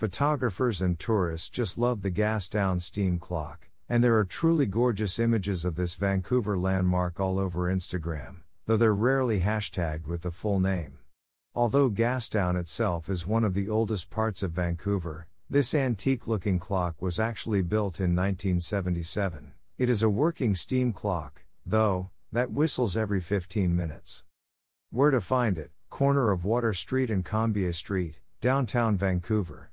Photographers and tourists just love the gas down steam clock, and there are truly gorgeous images of this Vancouver landmark all over Instagram, though they're rarely hashtagged with the full name. Although Gastown itself is one of the oldest parts of Vancouver, this antique looking clock was actually built in 1977. It is a working steam clock, though, that whistles every 15 minutes. Where to find it? Corner of Water Street and Combier Street, downtown Vancouver.